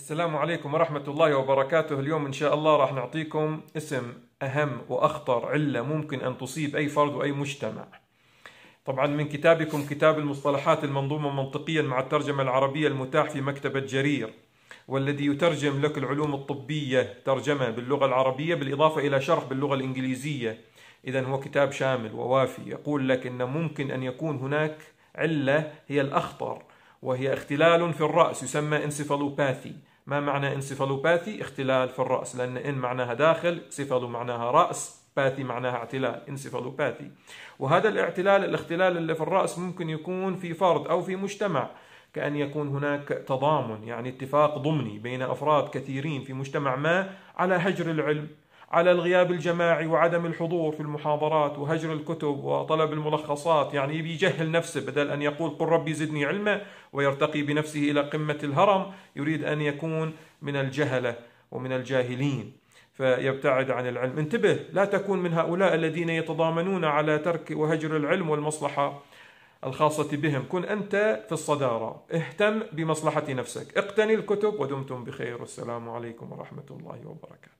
السلام عليكم ورحمة الله وبركاته اليوم إن شاء الله راح نعطيكم اسم أهم وأخطر علة ممكن أن تصيب أي فرد وأي مجتمع طبعا من كتابكم كتاب المصطلحات المنظومة منطقيا مع الترجمة العربية المتاح في مكتبة جرير والذي يترجم لك العلوم الطبية ترجمة باللغة العربية بالإضافة إلى شرح باللغة الإنجليزية إذا هو كتاب شامل ووافي يقول لك أن ممكن أن يكون هناك علة هي الأخطر وهي اختلال في الرأس يسمى انسفالوباثي ما معنى انسفالوباثي اختلال في الرأس لأن إن معناها داخل سفالو معناها رأس باثي معناها اعتلال انسفالوباثي وهذا الاعتلال الاختلال اللي في الرأس ممكن يكون في فرد أو في مجتمع كأن يكون هناك تضامن يعني اتفاق ضمني بين أفراد كثيرين في مجتمع ما على هجر العلم على الغياب الجماعي وعدم الحضور في المحاضرات وهجر الكتب وطلب الملخصات يعني بيجهل يجهل نفسه بدل أن يقول قل ربي زدني علما ويرتقي بنفسه إلى قمة الهرم يريد أن يكون من الجهلة ومن الجاهلين فيبتعد عن العلم انتبه لا تكون من هؤلاء الذين يتضامنون على ترك وهجر العلم والمصلحة الخاصة بهم كن أنت في الصدارة اهتم بمصلحة نفسك اقتني الكتب ودمتم بخير والسلام عليكم ورحمة الله وبركاته